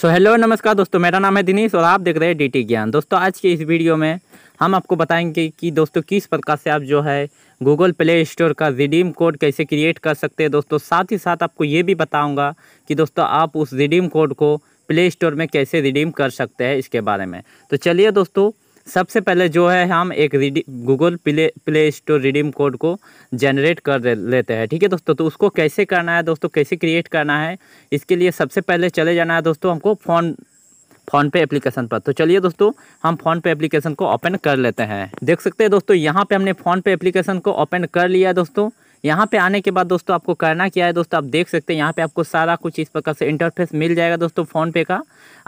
सो so, hello नमस्कार दोस्तों मेरा नाम है दिनेश और आप देख रहे हैं डीटी ज्ञान दोस्तों आज के इस वीडियो में हम आपको बताएंगे कि दोस्तों किस प्रकार से आप जो है गूगल प्ले स्टोर का रिडीम कोड कैसे क्रिएट कर सकते हैं दोस्तों साथ ही साथ आपको ये भी बताऊंगा कि दोस्तों आप उस रिडीम कोड को प्ले स्टोर में कैसे रिडीम कर सकते हैं इसके बारे में तो चलिए दोस्तों सबसे पहले जो है हम एक Google Play Play Store redeem code को जनरेट कर लेते हैं ठीक है दोस्तों तो उसको कैसे करना है दोस्तों कैसे क्रिएट करना है इसके लिए सबसे पहले चले जाना है दोस्तों हमको फ़ोन फ़ोन पे एप्लीकेशन पर तो चलिए दोस्तों हम फ़ोन पे एप्लीकेशन को ओपन कर लेते हैं देख सकते हैं दोस्तों यहाँ पे हमने फ़ोन पे एप्लीकेशन को ओपन कर लिया दोस्तों यहाँ पे आने के बाद दोस्तों आपको करना क्या है दोस्तों आप देख सकते हैं यहाँ पे आपको सारा कुछ इस प्रकार से इंटरफेस मिल जाएगा दोस्तों फ़ोनपे का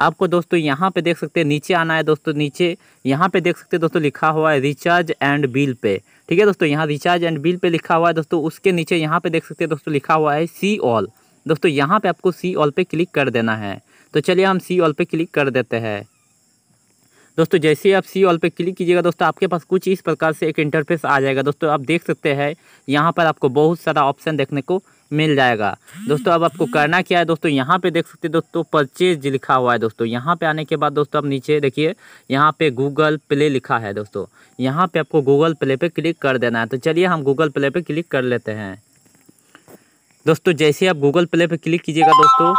आपको दोस्तों यहाँ पे देख सकते हैं नीचे आना है दोस्तों नीचे यहाँ पे देख सकते हैं दोस्तों लिखा हुआ है रिचार्ज एंड बिल पे ठीक है दोस्तों यहाँ रिचार्ज एंड बिल पे लिखा हुआ है दोस्तों उसके नीचे यहाँ पे देख सकते हैं दोस्तों लिखा हुआ है सी ऑल दोस्तों यहाँ पे आपको सी ऑल पे क्लिक कर देना है तो चलिए हम सी ऑल पे क्लिक कर देते हैं दोस्तों जैसे ही आप सी ऑल पे क्लिक कीजिएगा दोस्तों आपके पास कुछ इस प्रकार से एक इंटरफेस आ जाएगा दोस्तों आप देख सकते हैं यहाँ पर आपको बहुत सारा ऑप्शन देखने को मिल जाएगा दोस्तों अब आपको करना क्या है दोस्तों यहाँ पे देख सकते हैं दोस्तों परचेज लिखा हुआ है दोस्तों यहाँ पे आने के बाद दोस्तों आप नीचे देखिए यहाँ पे गूगल प्ले लिखा है दोस्तों यहाँ पे आपको गूगल प्ले पे क्लिक कर देना है तो चलिए हम गूगल प्ले पे क्लिक कर लेते हैं दोस्तों जैसे आप गूगल प्ले पे क्लिक कीजिएगा दोस्तों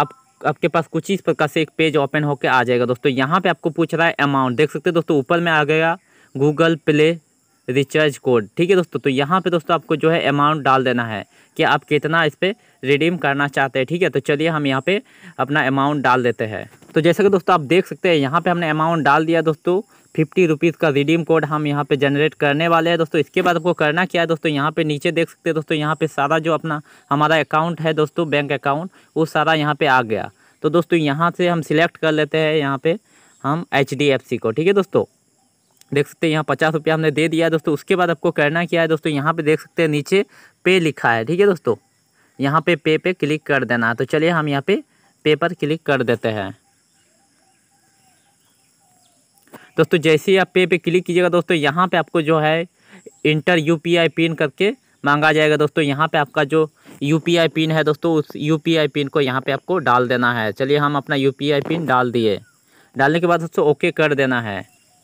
आप आपके पास कुछ इस प्रकार से एक पेज ओपन होकर आ जाएगा दोस्तों यहाँ पे आपको पूछ रहा है अमाउंट देख सकते हैं दोस्तों ऊपर में आ गया गूगल प्ले रिचार्ज कोड ठीक है दोस्तों तो यहाँ पे दोस्तों आपको जो है अमाउंट डाल देना है कि आप कितना इस पर रिडीम करना चाहते हैं ठीक है तो चलिए हम यहाँ पर अपना अमाउंट डाल देते हैं तो जैसे कि दोस्तों आप देख सकते हैं यहाँ पर हमने अमाउंट डाल दिया दोस्तों फिफ्टी रुपीज़ का रिडीम कोड हम यहाँ पे जनरेट करने वाले हैं दोस्तों इसके बाद आपको करना क्या है दोस्तों यहाँ पे नीचे देख सकते हैं दोस्तों यहाँ पे सारा जो अपना हमारा अकाउंट है दोस्तों बैंक अकाउंट वो सारा यहाँ पे आ गया तो दोस्तों यहाँ से हम सिलेक्ट कर लेते हैं यहाँ पे हम एच को ठीक है दोस्तों देख सकते हैं यहाँ पचास रुपया हमने दे दिया दोस्तों उसके बाद आपको करना क्या है दोस्तों यहाँ पर देख सकते हैं नीचे पे लिखा है ठीक है दोस्तों यहाँ पर पे पे क्लिक कर देना है तो चलिए हम यहाँ पर पे पर क्लिक कर देते हैं दोस्तों जैसे ही आप पे पे क्लिक कीजिएगा दोस्तों यहाँ पे आपको जो है इंटर यू पिन करके मांगा जाएगा दोस्तों यहाँ पे आपका जो यू पिन है दोस्तों उस यू पिन को यहाँ पे आपको डाल देना है चलिए हम अपना यू पिन डाल दिए डालने के बाद दोस्तों ओके कर देना है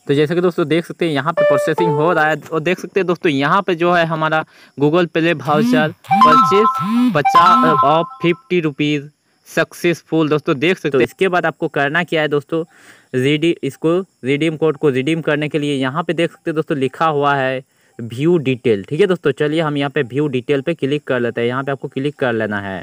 तो जैसे कि दोस्तों देख सकते हैं यहाँ पे प्रोसेसिंग हो रहा है और देख सकते हैं दोस्तों यहाँ पे जो है हमारा गूगल प्ले भाउचर पच्चीस पचास ऑफ फिफ्टी रुपीज़ सक्सेसफुल दोस्तों देख सकते हो तो इसके बाद आपको करना क्या है दोस्तों रिडी इसको रिडीम कोड को रिडीम करने के लिए यहाँ पे देख सकते हो दोस्तों लिखा हुआ है व्यू डिटेल ठीक है दोस्तों चलिए हम यहाँ पे व्यू डिटेल पे क्लिक कर लेते हैं यहाँ पे आपको क्लिक कर लेना है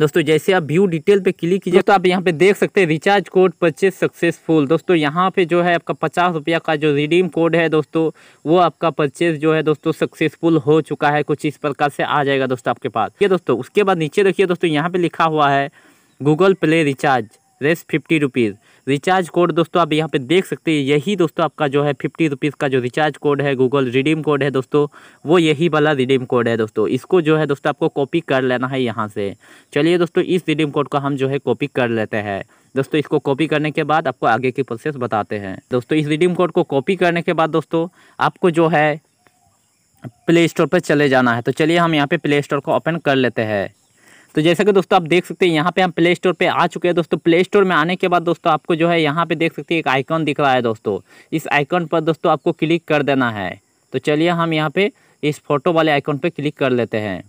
दोस्तों जैसे आप व्यू डिटेल पे क्लिक कीजिए तो आप यहाँ पे देख सकते हैं रिचार्ज कोड परचेज सक्सेसफुल दोस्तों यहाँ पे जो है आपका पचास रुपया का जो रिडीम कोड है दोस्तों वो आपका परचेज जो है दोस्तों सक्सेसफुल हो चुका है कुछ इस प्रकार से आ जाएगा दोस्तों आपके पास ये दोस्तों उसके बाद नीचे देखिए दोस्तों यहाँ पर लिखा हुआ है गूगल प्ले रिचार्ज रेस फिफ्टी रुपीज़ रिचार्ज कोड दोस्तों आप यहाँ पे देख सकते हैं यही दोस्तों आपका जो है फिफ्टी रुपीज़ का जो रिचार्ज कोड है गूगल रिडीम कोड है दोस्तों वो यही वाला रिडीम कोड है दोस्तों इसको जो है दोस्तों आपको कॉपी कर लेना है यहाँ से चलिए दोस्तों इस रिडीम कोड को हम जो है कॉपी कर लेते हैं दोस्तों इसको कॉपी करने के बाद आपको आगे की प्रोसेस बताते हैं दोस्तों इस रिडीम कोड को कॉपी करने के बाद दोस्तों आपको जो है प्ले स्टोर पर चले जाना है तो चलिए हम यहाँ पे प्ले स्टोर को ओपन कर लेते हैं तो जैसा कि दोस्तों आप देख सकते हैं यहाँ पे हम प्ले स्टोर पे आ चुके हैं दोस्तों प्ले स्टोर में आने के बाद दोस्तों आपको जो है यहाँ पे देख सकते हैं एक आइकॉन दिख रहा है दोस्तों इस आइकॉन पर दोस्तों आपको क्लिक कर देना है तो चलिए हम यहाँ पे इस फोटो वाले आइकॉन पर क्लिक कर लेते हैं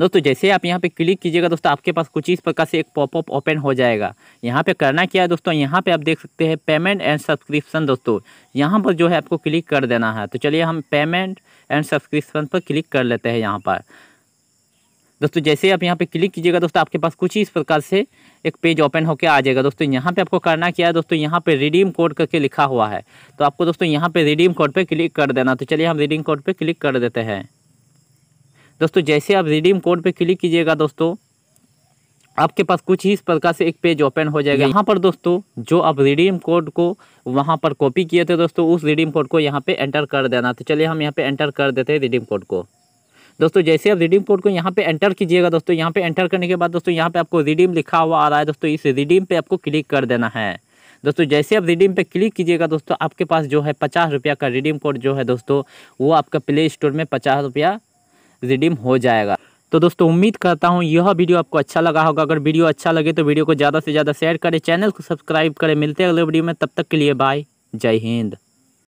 दोस्तों जैसे आप यहाँ पे क्लिक कीजिएगा दोस्तों आपके पास कुछ इस प्रकार से एक पॉपअप ओपन हो जाएगा यहाँ पे करना क्या है दोस्तों यहाँ पे आप देख सकते हैं पेमेंट एंड सब्सक्रिप्शन दोस्तों यहाँ पर जो है आपको क्लिक कर देना है तो चलिए हम पेमेंट एंड सब्सक्रिप्शन पर क्लिक कर लेते हैं यहाँ पर दोस्तों जैसे आप यहाँ पे क्लिक कीजिएगा दोस्तों आपके पास कुछ ही इस प्रकार से एक पेज ओपन होकर आ जाएगा दोस्तों यहाँ पे आपको करना क्या है दोस्तों यहाँ पे रिडीम कोड करके लिखा हुआ है तो आपको दोस्तों यहाँ पे रिडीम कोड पे क्लिक कर देना तो चलिए हम रिडीम कोड पे क्लिक कर देते हैं दोस्तों जैसे आप रिडीम कोड पर क्लिक कीजिएगा दोस्तों आपके पास कुछ ही इस प्रकार से एक पेज ओपन हो जाएगा यहाँ पर दोस्तों जो आप रिडीम कोड को वहाँ पर कॉपी किए थे दोस्तों उस रिडीम कोड को यहाँ पर एंटर कर देना तो चलिए हम यहाँ पर एंटर कर देते हैं रिडीम कोड को दोस्तों जैसे आप रिडीम कोड को यहाँ पे एंटर कीजिएगा दोस्तों यहाँ पे एंटर करने के बाद दोस्तों यहाँ पे आपको रिडीम लिखा हुआ आ रहा है दोस्तों इस रिडीम पे आपको क्लिक कर देना है दोस्तों जैसे आप रिडीम पे क्लिक कीजिएगा दोस्तों आपके पास जो है पचास रुपया का रिडीम कोड जो है दोस्तों वो आपका प्ले स्टोर में पचास रुपया रिडीम हो जाएगा तो दोस्तों उम्मीद करता हूँ यह वीडियो आपको अच्छा लगा होगा अगर वीडियो अच्छा लगे तो वीडियो को ज़्यादा से ज़्यादा शेयर करें चैनल को सब्सक्राइब करें मिलते हैं अगले वीडियो में तब तक के लिए बाय जय हिंद